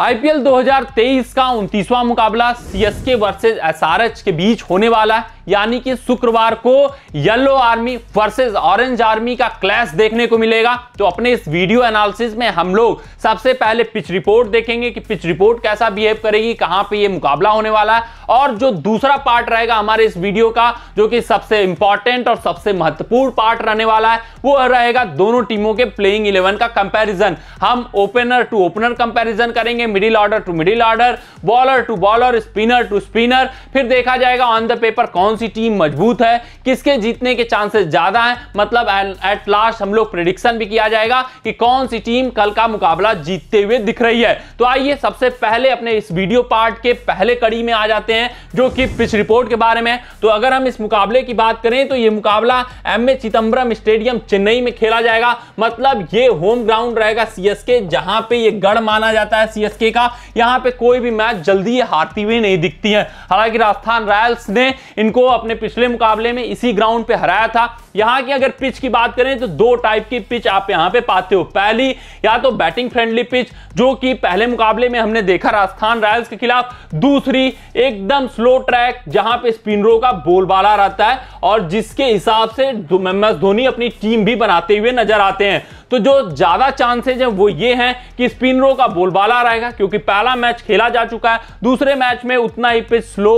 IPL 2023 का उनतीसवां मुकाबला CSK versus SRH के बीच होने वाला है यानी कि शुक्रवार को yellow army versus orange army का क्लैश देखने को मिलेगा तो अपने इस वीडियो एनालिसिस में हम लोग सबसे पहले पिच रिपोर्ट देखेंगे कि पिच रिपोर्ट कैसा बिहेव करेगी कहां पे ये मुकाबला होने वाला है और जो दूसरा पार्ट रहेगा हमारे इस वीडियो का जो कि सबसे इंपॉर्टेंट और सबसे महत्वपूर्ण पार्ट रहने वाला है वो रहेगा दोनों टीमों के प्लेइंग इलेवन का कंपेरिजन हम ओपनर टू ओपनर कंपेरिजन करेंगे देखेंगे middle order to middle order bowler to bowler spinner to spinner फिर देखा जाएगा ऑन द पेपर कौन सी टीम मजबूत है किसके जीतने के चांसेस ज्यादा हैं मतलब एट लास्ट हम लोग प्रिडिक्शन भी किया जाएगा कि कौन सी टीम कल का मुकाबला जीतते हुए दिख रही है तो आइए सबसे पहले अपने इस वीडियो पार्ट के पहले कड़ी में आ जाते हैं जो कि पिच रिपोर्ट के बारे में तो अगर हम इस मुकाबले की बात करें तो ये मुकाबला M A Chidambaram stadium Chennai में खेला जाएगा मतलब ये होम ग्राउंड रहेगा सीएसके जहां पे ये गढ़ माना जाता है सीएस सीएसके का यहां पे कोई भी मैच जल्दी हारती हुई नहीं दिखती है हालांकि राजस्थान रॉयल्स ने इनको अपने पिछले मुकाबले में इसी ग्राउंड पे हराया था यहां की अगर पिच की बात करें तो दो टाइप की पिच आप यहां पे पाते हो पहली या तो बैटिंग फ्रेंडली पिच जो कि पहले मुकाबले में हमने देखा राजस्थान रॉयल्स के खिलाफ दूसरी एकदम स्लो ट्रैक जहां पे स्पिनरों का बोलबाला रहता है और जिसके हिसाब से एम एस धोनी अपनी टीम भी बनाते हुए नजर आते हैं तो जो ज्यादा चांसेज है वो ये है कि स्पिनरों का बोलबाला रहेगा क्योंकि पहला मैच खेला जा चुका है दूसरे मैच में उतना ही पिच स्लो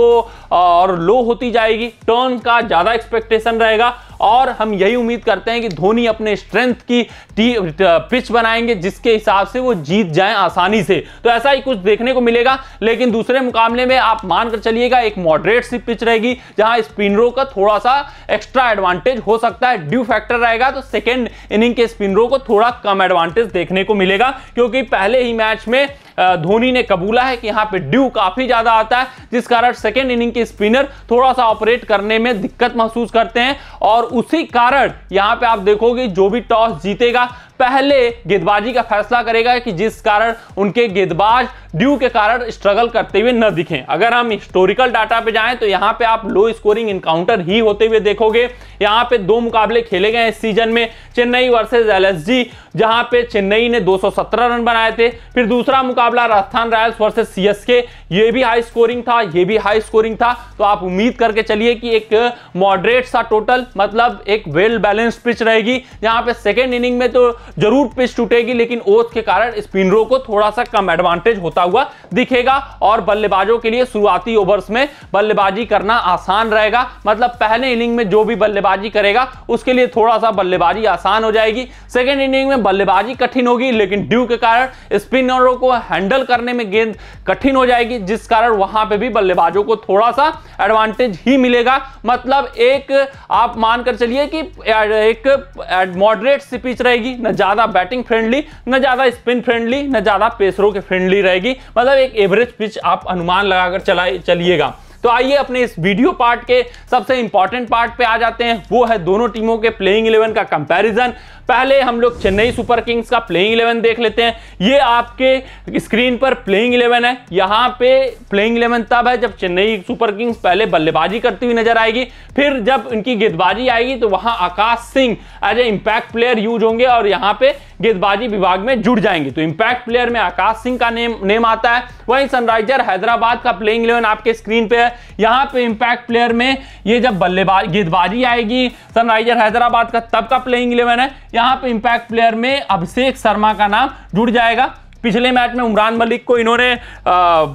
और लो होती जाएगी टर्न का ज्यादा एक्सपेक्टेशन रहेगा और हम यही उम्मीद करते हैं कि धोनी अपने स्ट्रेंथ की पिच बनाएंगे जिसके हिसाब से वो जीत जाए आसानी से तो ऐसा ही कुछ देखने को मिलेगा लेकिन दूसरे मुकाबले में आप मानकर चलिएगा एक मॉडरेट सी पिच रहेगी जहां स्पिनरों का थोड़ा सा एक्स्ट्रा एडवांटेज हो सकता है ड्यू फैक्टर रहेगा तो सेकेंड इनिंग के स्पिनरों को थोड़ा कम एडवांटेज देखने को मिलेगा क्योंकि पहले ही मैच में धोनी ने कबूला है कि यहाँ पे ड्यू काफी ज्यादा आता है जिस कारण सेकेंड इनिंग के स्पिनर थोड़ा सा ऑपरेट करने में दिक्कत महसूस करते हैं और उसी कारण यहां पे आप देखोगे जो भी टॉस जीतेगा पहले गेंदबाजी का फैसला करेगा कि जिस कारण उनके गेंदबाज ड्यू के कारण स्ट्रगल करते हुए न दिखें अगर हम हिस्टोरिकल डाटा पे जाएं तो यहाँ पे आप लो स्कोरिंग इनकाउंटर ही होते हुए देखोगे यहाँ पे दो मुकाबले खेले गए इस सीजन में चेन्नई वर्सेज जी जहां पे चेन्नई ने 217 रन बनाए थे फिर दूसरा मुकाबला राजस्थान रॉयल्स वर्सेज सी के ये भी हाई स्कोरिंग था ये भी हाई स्कोरिंग था तो आप उम्मीद करके चलिए कि एक मॉडरेट सा टोटल मतलब एक वेल बैलेंस्ड पिच रहेगी यहाँ पे सेकेंड इनिंग में तो जरूर पिच टूटेगी लेकिन ओथ के कारण स्पिनरों को थोड़ा सा कम एडवांटेज होता हुआ दिखेगा और बल्लेबाजों के लिए शुरुआती ओवर्स में बल्लेबाजी करना आसान रहेगा मतलब पहले इनिंग में जो भी बल्लेबाजी करेगा उसके लिए थोड़ा सा बल्लेबाजी आसान हो जाएगी सेकेंड इनिंग में बल्लेबाजी कठिन होगी लेकिन ड्यू के कारण स्पिनरों को हैंडल करने में गेंद कठिन हो जाएगी जिस कारण वहां पर भी बल्लेबाजों को थोड़ा सा एडवांटेज ही मिलेगा मतलब एक आप मानकर चलिए कि एक मॉडरेट सी पिच रहेगी न ज़्यादा बैटिंग फ्रेंडली न ज़्यादा स्पिन फ्रेंडली न ज़्यादा पेसरों के फ्रेंडली रहेगी मतलब एक एवरेज पिच आप अनुमान लगाकर चलाए चलिएगा तो आइए अपने इस वीडियो पार्ट के सबसे इंपॉर्टेंट पार्ट पे आ जाते हैं वो है दोनों टीमों के प्लेइंग इलेवन का कंपैरिजन पहले हम लोग चेन्नई सुपर किंग्स का प्लेइंग इलेवन देख लेते हैं ये आपके स्क्रीन पर प्लेइंग इलेवन है यहाँ पे प्लेइंग इलेवन तब है जब चेन्नई सुपर किंग्स पहले बल्लेबाजी करती हुई नजर आएगी फिर जब इनकी गेंदबाजी आएगी तो वहां Akash Singh as a impact player use होंगे और यहाँ पे गेंदबाजी विभाग में जुड़ जाएंगे तो इंपैक्ट प्लेयर में आकाश सिंह का नेम नेम आता है वहीं सनराइजर हैदराबाद का प्लेइंग इलेवन आपके स्क्रीन पे है यहाँ पे इंपैक्ट प्लेयर में ये जब बल्लेबाज गेंदबाजी आएगी सनराइजर हैदराबाद का तब का प्लेइंग इलेवन है यहां पे इंपैक्ट प्लेयर में अभिषेक शर्मा का नाम जुड़ जाएगा पिछले मैच में उमरान मलिक को इन्होंने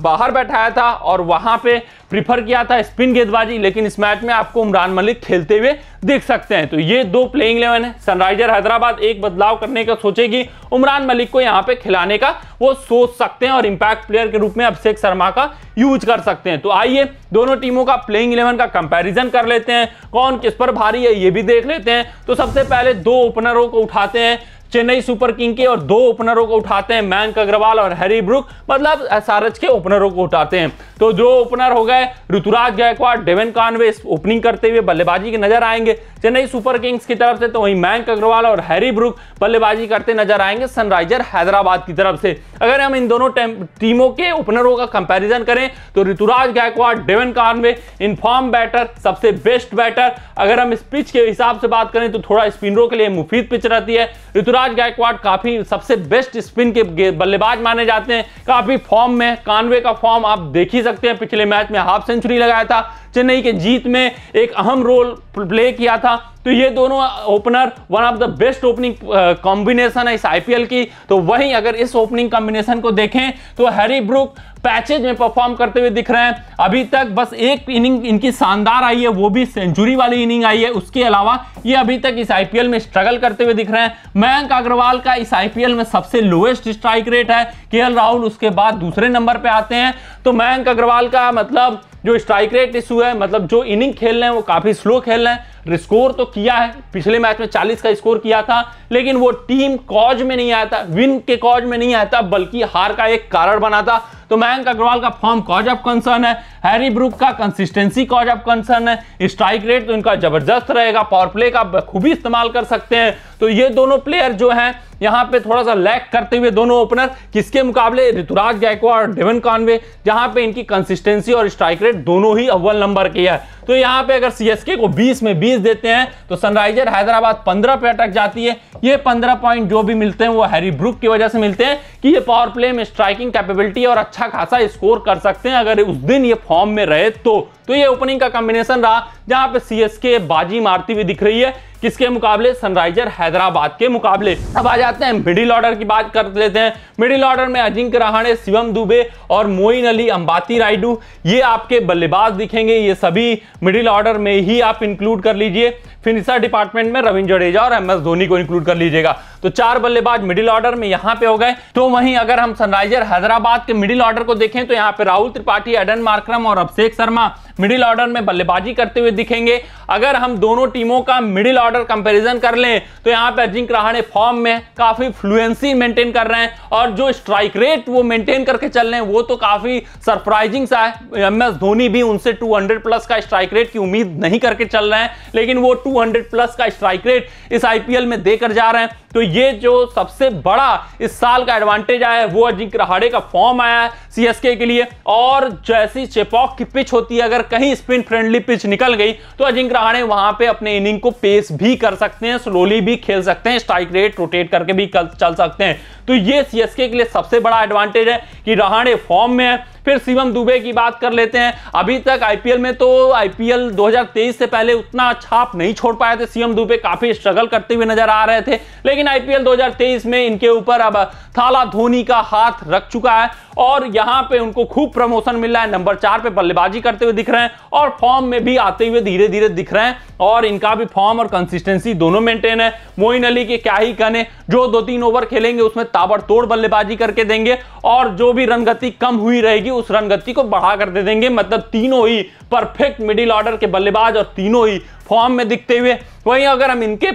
बाहर बैठाया था और वहां पे प्रीफर किया था स्पिन गेंदबाजी लेकिन इस मैच में आपको उमरान मलिक खेलते हुए देख सकते हैं तो ये दो प्लेइंग इलेवन है सनराइजर हैदराबाद एक बदलाव करने का सोचेगी उमरान मलिक को यहाँ पे खिलाने का वो सोच सकते हैं और इम्पैक्ट प्लेयर के रूप में अभिषेक शर्मा का यूज कर सकते हैं तो आइए दोनों टीमों का प्लेइंग इलेवन का कंपेरिजन कर लेते हैं कौन किस पर भारी है ये भी देख लेते हैं तो सबसे पहले दो ओपनरों को उठाते हैं चेन्नई सुपर किंग के और दो ओपनरों को उठाते हैं मैंक अग्रवाल और हैरी ब्रुक मतलब एसआरएच के ओपनरों को उठाते हैं तो जो ओपनर हो गए Ruturaj Gaikwad Devon Conway opening करते हुए बल्लेबाजी के नजर आएंगे चेन्नई सुपर किंग्स की तरफ से तो वहीं मैंक अग्रवाल और हैरी ब्रुक बल्लेबाजी करते नजर आएंगे सनराइजर हैदराबाद की तरफ से अगर हम इन दोनों टीमों के ओपनरों का कंपेरिजन करें तो Ruturaj Gaikwad Devon Conway in form batter सबसे बेस्ट बैटर अगर हम इस पिच के हिसाब से बात करें तो थोड़ा स्पिनरों के लिए मुफीद पिच रहती है ऋतुराज ऋतुराज गायकवाड़ काफी सबसे बेस्ट स्पिन के बल्लेबाज माने जाते हैं काफी फॉर्म में कानवे का फॉर्म आप देख ही सकते हैं पिछले मैच में हाफ सेंचुरी लगाया था चेन्नई के जीत में एक अहम रोल प्ले किया था तो ये दोनों opener one of the best opening combination है इस आईपीएल की तो वहीं अगर इस ओपनिंग कॉम्बिनेशन को देखें तो हैरी ब्रुक पैचेज में परफॉर्म करते हुए दिख रहे हैं अभी तक बस एक इनिंग इनकी शानदार आई है वो भी सेंचुरी वाली इनिंग आई है उसके अलावा ये अभी तक इस आईपीएल में स्ट्रगल करते हुए दिख रहे हैं मयंक अग्रवाल का इस आईपीएल में सबसे लोएस्ट स्ट्राइक रेट है के राहुल उसके बाद दूसरे नंबर पर आते हैं तो मयंक अग्रवाल का मतलब जो स्ट्राइक रेट इशू है मतलब जो इनिंग खेल रहे हैं वो काफ़ी स्लो खेल रहे हैं स्कोर तो किया है पिछले मैच में 40 का स्कोर किया था लेकिन वो टीम कॉज में नहीं आया था विन के कॉज में नहीं आया था बल्कि हार का एक कारण बना था तो मयंक अग्रवाल का फॉर्म कॉज ऑफ कंसर्न है हैरी ब्रुक का कंसिस्टेंसी कॉज ऑफ कंसर्न है स्ट्राइक रेट तो इनका जबरदस्त रहेगा पावर प्ले का खूबी इस्तेमाल कर सकते हैं तो ये दोनों प्लेयर जो हैं यहाँ पे थोड़ा सा लैक करते हुए दोनों ओपनर किसके मुकाबले ऋतुराज गायकवाड़ और डेवन कॉनवे जहां पे इनकी कंसिस्टेंसी और स्ट्राइक रेट दोनों ही अव्वल नंबर की है तो यहाँ पे अगर सीएसके को 20 में 20 देते हैं तो सनराइजर हैदराबाद 15 पे अटक जाती है ये 15 पॉइंट जो भी मिलते हैं वो हैरी ब्रुक की वजह से मिलते हैं कि ये पावर प्ले में स्ट्राइकिंग कैपेबिलिटी और अच्छा खासा स्कोर कर सकते हैं अगर उस दिन ये फॉर्म में रहे तो तो ये ओपनिंग का कॉम्बिनेशन रहा जहां पे सीएसके बाजी मारती हुई दिख रही है किसके मुकाबले सनराइजर हैदराबाद के मुकाबले अब आ जाते हैं मिडिल ऑर्डर की बात कर लेते हैं मिडिल ऑर्डर में अजिंक्य रहाणे शिवम दुबे और मोइन अली अंबाती राइडू ये आपके बल्लेबाज दिखेंगे ये सभी मिडिल ऑर्डर में ही आप इंक्लूड कर लीजिए फिनिशर डिपार्टमेंट में रविंद्र जडेजा और एम एस धोनी को इंक्लूड कर लीजिएगा तो चार बल्लेबाज मिडिल ऑर्डर में यहां पे हो गए तो वहीं अगर हम सनराइजर हैदराबाद के मिडिल ऑर्डर को देखें तो यहां पे राहुल त्रिपाठी एडन मार्क्रम और अभिषेक शर्मा मिडिल ऑर्डर में बल्लेबाजी करते हुए दिखेंगे अगर हम दोनों टीमों का मिडिल ऑर्डर कंपैरिजन कर लें तो यहाँ पे अजिंक रहाणे फॉर्म में काफी फ्लुएंसी मेंटेन कर रहे हैं और जो स्ट्राइक रेट वो मेंटेन करके चल रहे हैं वो तो काफी सरप्राइजिंग सा है एम एस धोनी भी उनसे 200 प्लस का स्ट्राइक रेट की उम्मीद नहीं करके चल रहे हैं लेकिन वो टू प्लस का स्ट्राइक रेट इस आईपीएल में देकर जा रहे हैं तो ये जो सबसे बड़ा इस साल का एडवांटेज आया है वो अजिंक रहाड़े का फॉर्म आया है सीएसके के लिए और जैसी चेपॉक की पिच होती है अगर कहीं स्पिन फ्रेंडली पिच निकल गई तो अजिंक रहाड़े वहां पे अपने इनिंग को पेस भी कर सकते हैं स्लोली भी खेल सकते हैं स्ट्राइक रेट रोटेट करके भी चल सकते हैं तो ये सीएसके के लिए सबसे बड़ा एडवांटेज है कि रहाड़े फॉर्म में है फिर शिवम दुबे की बात कर लेते हैं अभी तक आईपीएल में तो आईपीएल 2023 से पहले उतना छाप नहीं छोड़ पाए थे सीएम दुबे काफी स्ट्रगल करते हुए नजर आ रहे थे लेकिन आईपीएल 2023 में इनके ऊपर अब थाला धोनी का हाथ रख चुका है और यहां पे उनको खूब प्रमोशन मिल रहा है नंबर चार पे बल्लेबाजी करते हुए दिख रहे हैं और फॉर्म में भी आते हुए धीरे धीरे दिख रहे हैं और इनका भी फॉर्म और कंसिस्टेंसी दोनों मेंटेन है मोइन अली के क्या ही कहने जो दो तीन ओवर खेलेंगे उसमें ताबड़तोड़ बल्लेबाजी करके देंगे और जो भी रनगति कम हुई रहेगी उस रन गति को बढ़ा कर दे देंगे मतलब तीनों ही परफेक्ट मिडिल ऑर्डर के बल्लेबाज और तीनों ही फॉर्म में दिखते हुए वहीं अगर हम इनके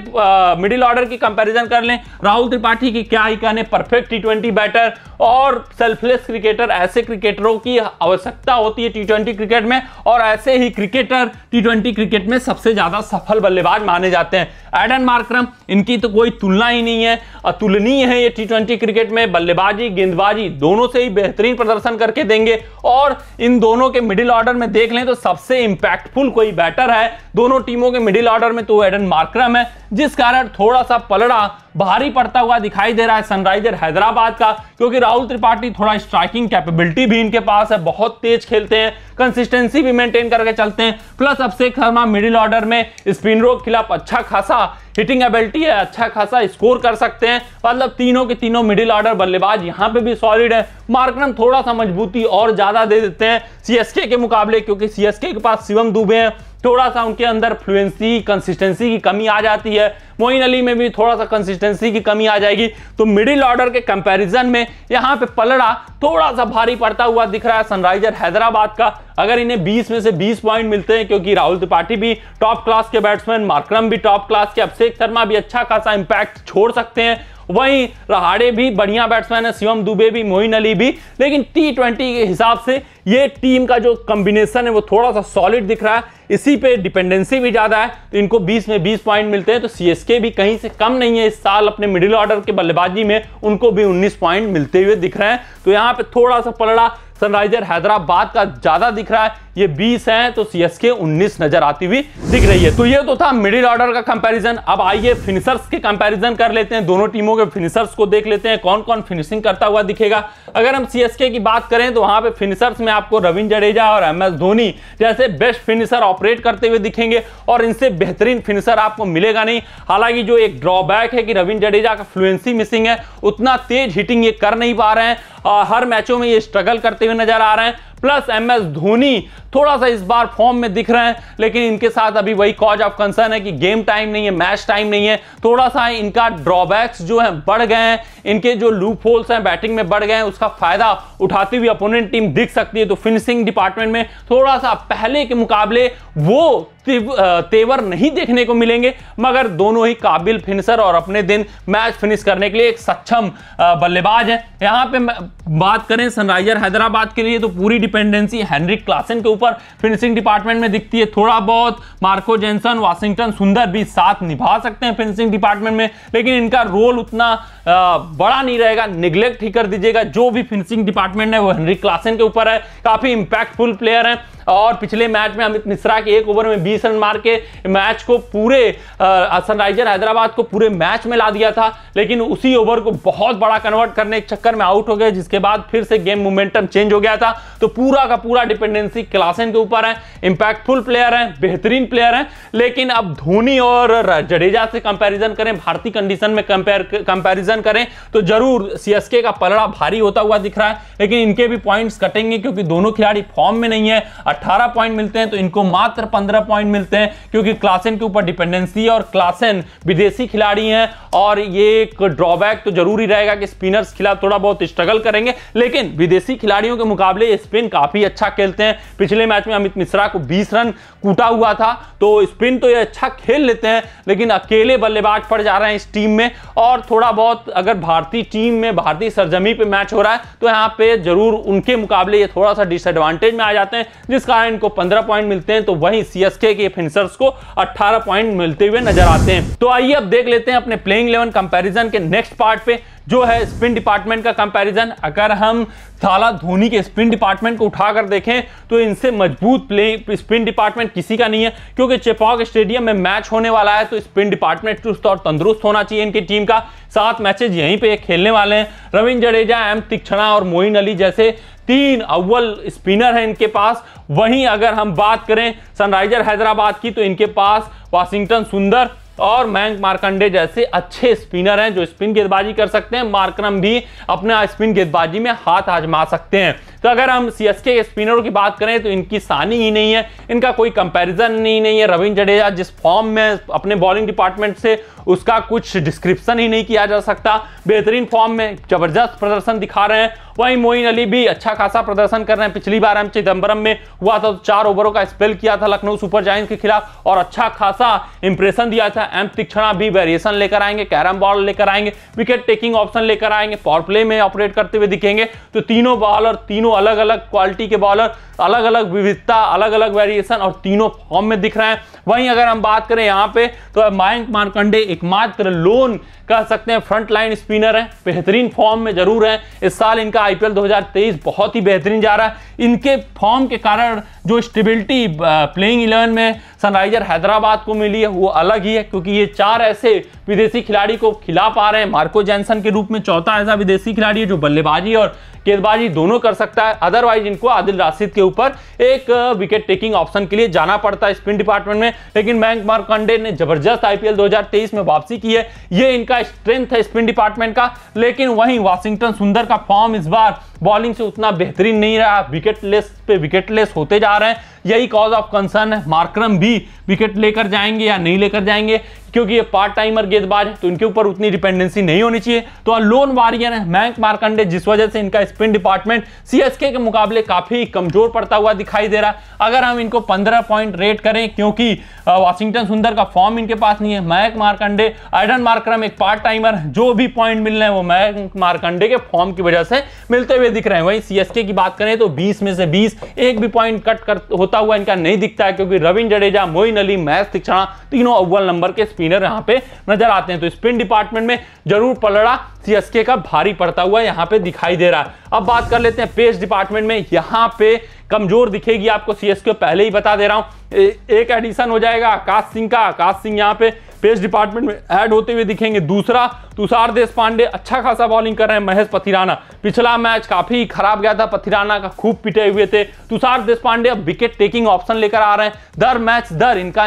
मिडिल ऑर्डर की कंपैरिजन कर लें राहुल त्रिपाठी की क्या ही कहने परफेक्ट टी बैटर और सेल्फलेस क्रिकेटर ऐसे क्रिकेटरों की आवश्यकता होती है टी क्रिकेट में और ऐसे ही क्रिकेटर टी क्रिकेट में सबसे ज़्यादा सफल बल्लेबाज माने जाते हैं एडन मार्क्रम इनकी तो कोई तुलना ही नहीं है अतुलनीय है ये टी क्रिकेट में बल्लेबाजी गेंदबाजी दोनों से ही बेहतरीन प्रदर्शन करके देंगे और इन दोनों के मिडिल ऑर्डर में देख लें तो सबसे इंपैक्टफुल कोई बैटर है दोनों टीम टीमों के मिडिल ऑर्डर में तो एडन मार्क्रम है जिस कारण थोड़ा सा पलड़ा भारी पड़ता हुआ दिखाई दे रहा है सनराइजर हैदराबाद का क्योंकि राहुल त्रिपाठी थोड़ा स्ट्राइकिंग कैपेबिलिटी भी इनके पास है बहुत तेज खेलते हैं कंसिस्टेंसी भी मेंटेन करके चलते हैं plus Abhishek Sharma middle order में स्पिनरों के खिलाफ अच्छा खासा हिटिंग एबिलिटी है अच्छा खासा स्कोर कर सकते हैं मतलब तीनों के तीनों मिडिल ऑर्डर बल्लेबाज यहाँ पे भी सॉलिड है मार्क्रम थोड़ा सा मजबूती और ज्यादा दे देते हैं सी के मुकाबले क्योंकि सी के पास शिवम दुबे हैं थोड़ा सा उनके अंदर फ्लुएंसी कंसिस्टेंसी की कमी आ जाती है मोइन अली में भी थोड़ा सा कंसिस्टेंसी की कमी आ जाएगी तो मिडिल ऑर्डर के कंपैरिजन में यहाँ पे पलड़ा थोड़ा सा भारी पड़ता हुआ दिख रहा है सनराइजर हैदराबाद का अगर इन्हें 20 में से 20 पॉइंट मिलते हैं क्योंकि राहुल त्रिपाठी भी टॉप क्लास के बैट्समैन मार्क्रम भी टॉप क्लास के अभिषेक शर्मा भी अच्छा खासा इंपैक्ट छोड़ सकते हैं वहीं रहाड़े भी बढ़िया बैट्समैन है शिवम दुबे भी मोइन अली भी लेकिन टी ट्वेंटी के हिसाब से ये टीम का जो कम्बिनेशन है वो थोड़ा सा सॉलिड दिख रहा है इसी पे डिपेंडेंसी भी ज़्यादा है तो इनको 20 में 20 पॉइंट मिलते हैं तो सी इसके भी कहीं से कम नहीं है इस साल अपने मिडिल ऑर्डर के बल्लेबाजी में उनको भी 19 पॉइंट मिलते हुए दिख रहे हैं तो यहाँ पे थोड़ा सा पलड़ा सनराइजर हैदराबाद का ज़्यादा दिख रहा है ये 20 है तो सी एस के उन्नीस नजर आती हुई दिख रही है तो ये तो था मिडिल ऑर्डर का कंपैरिजन अब आइए फिनिशर्स के कंपैरिजन कर लेते हैं दोनों टीमों के फिनिशर्स को देख लेते हैं कौन कौन फिनिशिंग करता हुआ दिखेगा अगर हम सी की बात करें तो वहां पे फिनिशर्स में आपको रविंद्र जडेजा और एम धोनी जैसे बेस्ट फिनिशर ऑपरेट करते हुए दिखेंगे और इनसे बेहतरीन फिनिशर आपको मिलेगा नहीं हालांकि जो एक ड्रॉबैक है कि रविंद्र जडेजा का फ्लुएंसी मिसिंग है उतना तेज हिटिंग ये कर नहीं पा रहे हैं हर मैचों में ये स्ट्रगल करते हुए नजर आ रहे हैं प्लस एम एस धोनी थोड़ा सा इस बार फॉर्म में दिख रहे हैं लेकिन इनके साथ अभी वही कॉज ऑफ कंसर्न है कि गेम टाइम नहीं है मैच टाइम नहीं है थोड़ा सा इनका ड्रॉबैक्स जो है बढ़ गए हैं इनके जो लूप होल्स हैं बैटिंग में बढ़ गए हैं उसका फायदा उठाती हुई अपोनेंट टीम दिख सकती है तो फिनिशिंग डिपार्टमेंट में थोड़ा सा पहले के मुकाबले वो तेवर नहीं देखने को मिलेंगे मगर दोनों ही काबिल फिनिशर और अपने दिन मैच फिनिश करने के लिए एक सक्षम बल्लेबाज है यहाँ पे बात करें सनराइजर हैदराबाद के लिए तो पूरी डिपेंडेंसी हेनरिक क्लासन के ऊपर फिनिशिंग डिपार्टमेंट में दिखती है थोड़ा बहुत मार्को जेंसन वाशिंगटन सुंदर भी साथ निभा सकते हैं फिनिशिंग डिपार्टमेंट में लेकिन इनका रोल उतना बड़ा नहीं रहेगा निग्लेक्ट ही कर दीजिएगा जो भी फिनिशिंग डिपार्टमेंट है वो हेनरिक क्लासन के ऊपर है काफी इंपैक्टफुल प्लेयर है और पिछले मैच में अमित मिश्रा के एक ओवर में बीस रन मार के मैच को पूरे सनराइजर हैदराबाद को पूरे मैच में ला दिया था लेकिन उसी ओवर को बहुत बड़ा कन्वर्ट करने के चक्कर में आउट हो गए जिसके बाद फिर से गेम मोमेंटम चेंज हो गया था तो पूरा का पूरा डिपेंडेंसी क्लासन के ऊपर है इंपैक्टफुल प्लेयर है बेहतरीन प्लेयर हैं लेकिन अब धोनी और जडेजा से कंपेरिजन करें भारतीय कंडीशन में कंपेरिजन करें तो जरूर सीएसके का पलड़ा भारी होता हुआ दिख रहा है लेकिन इनके भी पॉइंट्स कटेंगे क्योंकि दोनों खिलाड़ी फॉर्म में नहीं है 18 पॉइंट मिलते हैं तो इनको मात्र 15 पॉइंट मिलते हैं क्योंकि क्लासेन के ऊपर डिपेंडेंसी है और क्लासेन विदेशी खिलाड़ी हैं और ये एक ड्रॉबैक तो जरूरी रहेगा कि स्पिनर्स खिलाफ थोड़ा बहुत स्ट्रगल करेंगे लेकिन विदेशी खिलाड़ियों के मुकाबले स्पिन काफी अच्छा खेलते हैं पिछले मैच में अमित मिश्रा को बीस रन कूटा हुआ था तो स्पिन तो ये अच्छा खेल लेते हैं लेकिन अकेले बल्लेबाज पड़ जा रहे हैं इस टीम में और थोड़ा बहुत अगर भारतीय टीम में भारतीय सरजमी पे मैच हो रहा है तो यहाँ पे जरूर उनके मुकाबले ये थोड़ा सा डिसएडवांटेज में आ जाते हैं जिस कारण इनको 15 पॉइंट मिलते हैं तो वहीं सीएसके के फिनिशर्स को 18 पॉइंट मिलते हुए नजर आते हैं तो आइए अब देख लेते हैं अपने प्लेइंग इलेवन कंपैरिजन के नेक्स्ट पार्ट पे जो है स्पिन डिपार्टमेंट का कंपैरिजन अगर हम थाला धोनी के स्पिन डिपार्टमेंट को उठाकर देखें तो इनसे मजबूत प्ले स्पिन डिपार्टमेंट किसी का नहीं है क्योंकि चेपॉक स्टेडियम में मैच होने वाला है तो स्पिन डिपार्टमेंट चुस्त और तंदुरुस्त होना चाहिए इनकी टीम का सात मैचेज यहीं पे खेलने वाले हैं रविंद्र जडेजा एम तिक्षणा और मोइन अली जैसे तीन अव्वल स्पिनर है इनके पास वहीं अगर हम बात करें सनराइजर हैदराबाद की तो इनके पास वाशिंगटन सुंदर और मैंक मार्कंडे जैसे अच्छे स्पिनर हैं जो स्पिन गेंदबाजी कर सकते हैं मार्क्रम भी अपना स्पिन गेंदबाजी में हाथ आजमा सकते हैं तो अगर हम सी के स्पिनरों की बात करें तो इनकी सानी ही नहीं है इनका कोई कंपैरिजन नहीं नहीं है रविंद्र जडेजा जिस फॉर्म में अपने बॉलिंग डिपार्टमेंट से उसका कुछ डिस्क्रिप्शन ही नहीं किया जा सकता बेहतरीन फॉर्म में जबरदस्त प्रदर्शन दिखा रहे हैं वहीं मोइन अली भी अच्छा खासा प्रदर्शन कर रहे हैं पिछली बार हम चिदम्बरम में हुआ था तो चार ओवरों का स्पेल किया था लखनऊ सुपर जाइंस के खिलाफ और अच्छा खासा इंप्रेशन दिया था एम तीक्षणा भी वेरिएशन लेकर आएंगे कैरम बॉल लेकर आएंगे विकेट टेकिंग ऑप्शन लेकर आएंगे पावर प्ले में ऑपरेट करते हुए दिखेंगे तो तीनों बॉलर तीनों अलग अलग क्वालिटी के बॉलर अलग अलग विविधता अलग अलग वेरिएशन और तीनों फॉर्म में दिख रहे हैं वहीं अगर हम बात करें यहाँ पे तो मयंक मारकंडे एकमात्र लोन कह सकते हैं फ्रंट लाइन स्पिनर है बेहतरीन फॉर्म में जरूर है इस साल इनका आईपीएल 2023 बहुत ही बेहतरीन जा रहा है इनके फॉर्म के कारण जो स्टेबिलिटी प्लेइंग इलेवन में सनराइजर हैदराबाद को मिली है वो अलग ही है क्योंकि ये चार ऐसे विदेशी खिलाड़ी को खिला पा रहे हैं मार्को जैनसन के रूप में चौथा ऐसा विदेशी खिलाड़ी है जो बल्लेबाजी और गेंदबाजी दोनों कर सकता है अदरवाइज इनको आदिल राशिद के ऊपर एक विकेट टेकिंग ऑप्शन के लिए जाना पड़ता है स्पिन डिपार्टमेंट में लेकिन मैंक मार्कंडे ने जबरदस्त आईपीएल 2023 में वापसी की है ये इनका स्ट्रेंथ है स्पिन डिपार्टमेंट का लेकिन वहीं वाशिंगटन सुंदर का फॉर्म इस बार बॉलिंग से उतना बेहतरीन नहीं रहा विकेटलेस पे विकेटलेस होते जा रहे हैं यही कॉज ऑफ कंसर्न है मार्क्रम भी विकेट लेकर जाएंगे या नहीं लेकर जाएंगे क्योंकि ये पार्ट टाइमर गेंदबाज है तो इनके ऊपर उतनी डिपेंडेंसी नहीं होनी चाहिए तो लोन वारियर है मैंक मार्कंडे जिस वजह से इनका स्पिन डिपार्टमेंट सीएसके के मुकाबले काफी कमजोर पड़ता हुआ दिखाई दे रहा है अगर हम इनको पंद्रह पॉइंट रेट करें क्योंकि वाशिंगटन सुंदर का फॉर्म इनके पास नहीं है मयंक मार्कंडे आयडन मार्क्रम एक पार्ट टाइमर जो भी पॉइंट मिल रहे हैं वो मयंक मार्कंडे के फॉर्म की वजह से मिलते हुए दिख रहे हैं वहीं सीएसके की बात करें तो बीस में से बीस एक भी पॉइंट कट होता हुआ इनका नहीं दिखता है क्योंकि रविंद्र जडेजा मोइन अली महेश तीक्षणा तीनों अव्वल नंबर के स्पिन स्पिनर यहां पे नजर आते हैं तो स्पिन डिपार्टमेंट में जरूर पलड़ा सीएसके का भारी पड़ता हुआ यहां पे दिखाई दे रहा है अब बात कर लेते हैं पेस डिपार्टमेंट में यहां पे कमजोर दिखेगी आपको सीएसके पहले ही बता दे रहा हूं एक एडिशन हो जाएगा आकाश सिंह का आकाश सिंह यहां पे पेस डिपार्टमेंट में ऐड होते हुए दिखेंगे दूसरा तुषार देश पांडे अच्छा खासा बॉलिंग कर रहे हैं महेश पथिराना पिछला मैच काफी खराब गया था पथिराना का खूब पिटे हुए थे तुषार देश पांडे अब विकेट टेकिंग ऑप्शन लेकर आ रहे हैं दर मैच दर इनका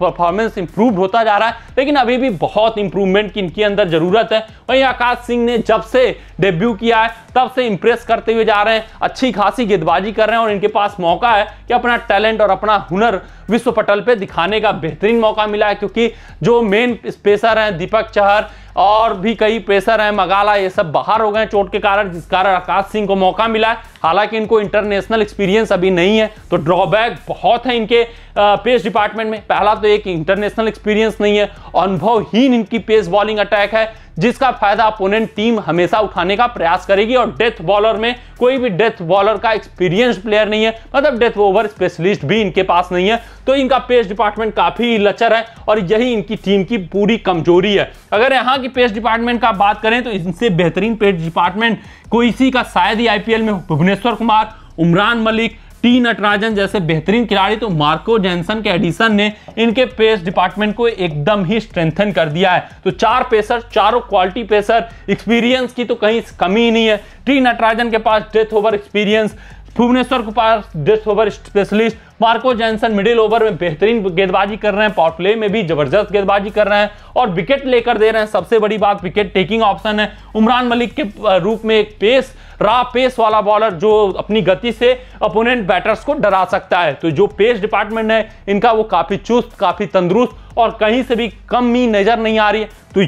परफॉर्मेंस इंप्रूव होता जा रहा है लेकिन अभी भी बहुत इंप्रूवमेंट की इनके अंदर जरूरत है वहीं आकाश सिंह ने जब से डेब्यू किया है तब से इंप्रेस करते हुए जा रहे हैं अच्छी खासी गेंदबाजी कर रहे हैं और इनके पास मौका है कि अपना टैलेंट और अपना हुनर विश्व पटल पर दिखाने का बेहतरीन मौका मिला है क्योंकि जो मेन पेशा रहे हैं दीपक चहर और भी कई पेसर हैं मगाला ये सब बाहर हो गए चोट के कारण जिस कारण आकाश सिंह को मौका मिला है हालांकि इनको इंटरनेशनल एक्सपीरियंस अभी नहीं है तो ड्रॉबैक बहुत है इनके पेस डिपार्टमेंट में पहला तो एक इंटरनेशनल एक्सपीरियंस नहीं है अनुभवहीन इनकी पेस बॉलिंग अटैक है जिसका फायदा अपोनेंट टीम हमेशा उठाने का प्रयास करेगी और डेथ बॉलर में कोई भी डेथ बॉलर का एक्सपीरियंस प्लेयर नहीं है मतलब डेथ ओवर स्पेशलिस्ट भी इनके पास नहीं है तो इनका पेस डिपार्टमेंट काफी लचर है और यही इनकी टीम की पूरी कमजोरी है अगर यहां कि पेस्ट डिपार्टमेंट का बात करें तो इनसे बेहतरीन पेस्ट डिपार्टमेंट कोई इसी का शायद ही आईपीएल में भुवनेश्वर कुमार उमरान मलिक टी नटराजन जैसे बेहतरीन खिलाड़ी तो मार्को जैनसन के एडिशन ने इनके पेस डिपार्टमेंट को एकदम ही स्ट्रेंथन कर दिया है तो चार पेसर चारों क्वालिटी पेसर एक्सपीरियंस की तो कहीं कमी ही नहीं है टी नटराजन के पास death over experience Bhuvneshwar Kumar death over specialist Marco Jansen middle over में बेहतरीन गेंदबाजी कर रहे हैं पावर प्ले में भी जबरदस्त गेंदबाजी कर रहे हैं और विकेट लेकर दे रहे हैं सबसे बड़ी बात विकेट टेकिंग ऑप्शन है उमरान मलिक के रूप में एक पेस रा पेस वाला बॉलर जो अपनी गति से अपोनेंट बैटर्स को डरा सकता है तो जो पेस डिपार्टमेंट है इनका वो काफ़ी चुस्त काफ़ी तंदुरुस्त और कहीं से भी कम मी नज़र नहीं आ रही है तो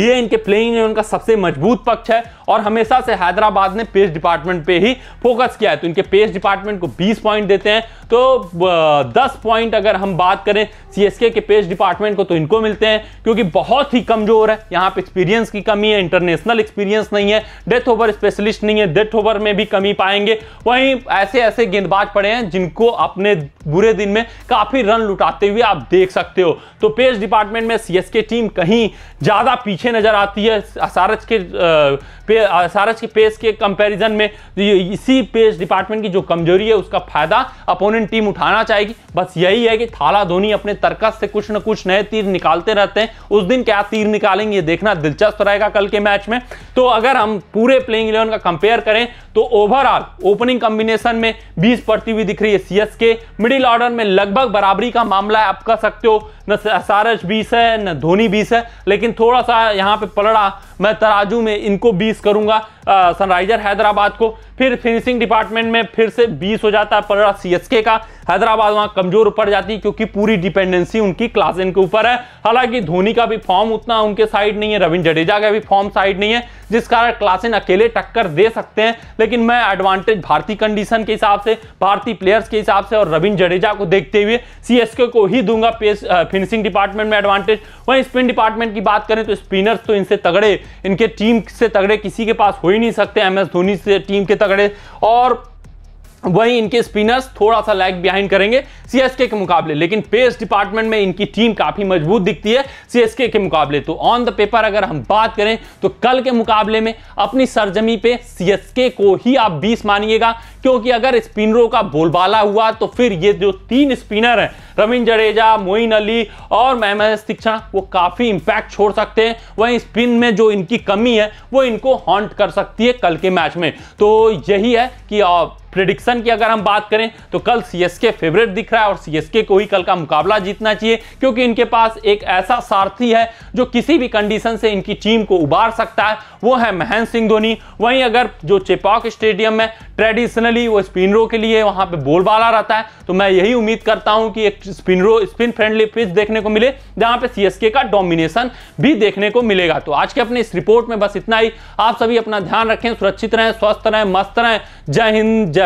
ये इनके प्लेइंग में उनका सबसे मजबूत पक्ष है और हमेशा से हैदराबाद ने पेस डिपार्टमेंट पे ही फोकस किया है तो इनके पेस डिपार्टमेंट को 20 पॉइंट देते हैं तो 10 पॉइंट अगर हम बात करें सीएसके के पेस डिपार्टमेंट को तो इनको मिलते हैं क्योंकि बहुत ही कमजोर है यहाँ पे एक्सपीरियंस की कमी है इंटरनेशनल एक्सपीरियंस नहीं है डेथ ओवर स्पेशलिस्ट नहीं है डेथ ओवर में भी कमी पाएंगे वहीं ऐसे ऐसे गेंदबाज पड़े हैं जिनको अपने बुरे दिन में काफी रन लुटाते हुए आप देख सकते हो तो पेस डिपार्टमेंट में सीएसके टीम कहीं ज्यादा पीछे नजर आती है असारच के आ, सारस के पेस के कंपैरिजन में तो इसी पेस डिपार्टमेंट की जो कमजोरी है उसका फायदा अपोनेंट टीम उठाना चाहेगी बस यही है कि थाला धोनी अपने तर्कस से कुछ ना कुछ नए तीर निकालते रहते हैं उस दिन क्या तीर निकालेंगे ये देखना दिलचस्प रहेगा कल के मैच में तो अगर हम पूरे प्लेइंग इलेवन का कंपेयर करें तो ओवरऑल ओपनिंग कॉम्बिनेशन में बीस पड़ती हुई दिख रही है के मिडिल ऑर्डर में लगभग बराबरी का मामला है आप कह सकते हो न एच बीस है न धोनी बीस है लेकिन थोड़ा सा यहाँ पे पलड़ा मैं तराजू में इनको बीस करूंगा सनराइजर हैदराबाद को फिर फिनिशिंग डिपार्टमेंट में फिर से 20 हो जाता है पड़ा सीएसके का हैदराबाद वहां कमजोर पड़ जाती है क्योंकि पूरी डिपेंडेंसी उनकी क्लासन के ऊपर है हालांकि धोनी का भी फॉर्म उतना उनके साइड नहीं है रविंद जडेजा का भी फॉर्म साइड नहीं है जिस कारण क्लासन अकेले टक्कर दे सकते हैं लेकिन मैं एडवांटेज भारतीय कंडीशन के हिसाब से भारतीय प्लेयर्स के हिसाब से और रविंद जडेजा को देखते हुए सी को ही दूंगा फिनिशिंग डिपार्टमेंट में एडवांटेज वहीं स्पिन डिपार्टमेंट की बात करें तो स्पिनर्स तो इनसे तगड़े इनके टीम से तगड़े किसी के पास हो ही नहीं सकते एम एस धोनी से टीम के तगड़े और वहीं इनके स्पिनर्स थोड़ा सा लैग बिहाइंड करेंगे सीएसके के मुकाबले लेकिन पेस डिपार्टमेंट में इनकी टीम काफी मजबूत दिखती है सीएसके के मुकाबले तो ऑन द पेपर अगर हम बात करें तो कल के मुकाबले में अपनी सरजमी पे सीएसके को ही आप 20 मानिएगा क्योंकि अगर स्पिनरों का बोलबाला हुआ तो फिर ये जो तीन स्पिनर हैं रविंद्र जडेजा मोइन अली और महमद शिक्षण वो काफी इंपैक्ट छोड़ सकते हैं वहीं स्पिन में जो इनकी कमी है वो इनको हॉन्ट कर सकती है कल के मैच में तो यही है कि प्रिडिक्शन की अगर हम बात करें तो कल सीएसके फेवरेट दिख रहा है और सीएसके को ही कल का मुकाबला जीतना चाहिए क्योंकि इनके पास एक ऐसा सारथी है जो किसी भी कंडीशन से इनकी टीम को उबार सकता है वो है महेंद्र सिंह धोनी वहीं अगर जो चेपॉक स्टेडियम में ट्रेडिशनली वो स्पिनरों के लिए वहां पे बोलबाला रहता है तो मैं यही उम्मीद करता हूं कि एक स्पिनरो स्पिन फ्रेंडली पिच देखने को मिले जहां पे सीएसके का डोमिनेशन भी देखने को मिलेगा तो आज के अपने इस रिपोर्ट में बस इतना ही आप सभी अपना ध्यान रखें सुरक्षित रहें स्वस्थ रहें मस्त रहें जय हिंद जय